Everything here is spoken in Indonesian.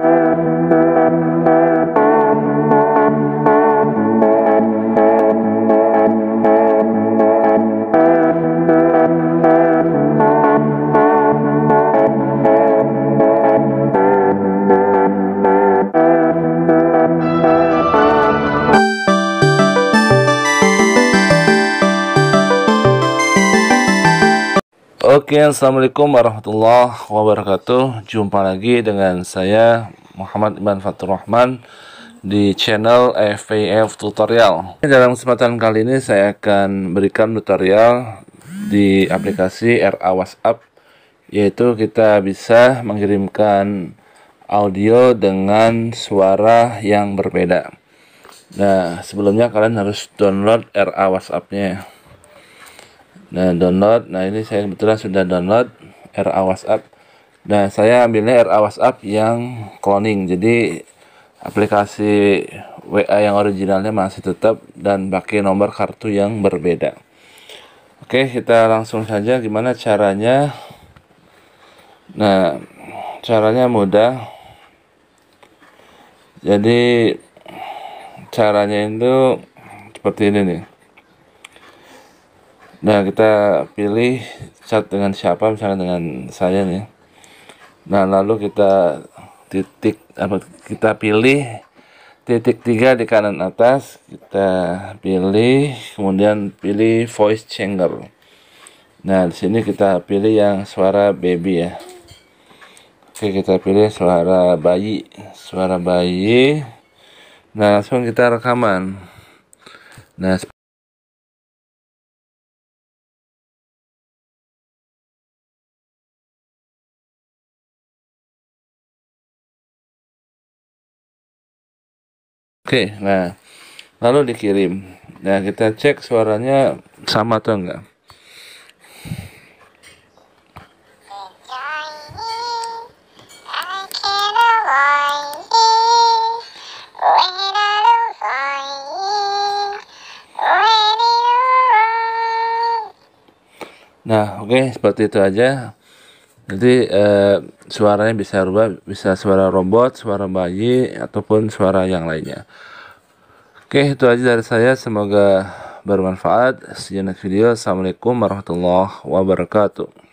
Thank you. Oke, Assalamualaikum warahmatullahi wabarakatuh. Jumpa lagi dengan saya Muhammad Iman Fatur Rahman di channel FAF Tutorial. Dalam kesempatan kali ini saya akan berikan tutorial di aplikasi RA WhatsApp yaitu kita bisa mengirimkan audio dengan suara yang berbeda. Nah, sebelumnya kalian harus download RA WhatsApp-nya nah download nah ini saya kebetulan sudah download RA WhatsApp nah saya ambilnya RA WhatsApp yang cloning jadi aplikasi WA yang originalnya masih tetap dan pakai nomor kartu yang berbeda Oke kita langsung saja gimana caranya nah caranya mudah jadi caranya itu seperti ini nih Nah kita pilih chat dengan siapa misalnya dengan saya nih. Nah lalu kita titik apa kita pilih titik tiga di kanan atas kita pilih kemudian pilih voice changer. Nah di sini kita pilih yang suara baby ya. Oke kita pilih suara bayi suara bayi. Nah langsung kita rekaman. Nah Oke, nah lalu dikirim. Nah kita cek suaranya sama atau enggak. Nah, oke, okay, seperti itu aja nanti eh, suaranya bisa rubah bisa suara robot suara bayi ataupun suara yang lainnya oke itu aja dari saya semoga bermanfaat sejenak video assalamualaikum warahmatullahi wabarakatuh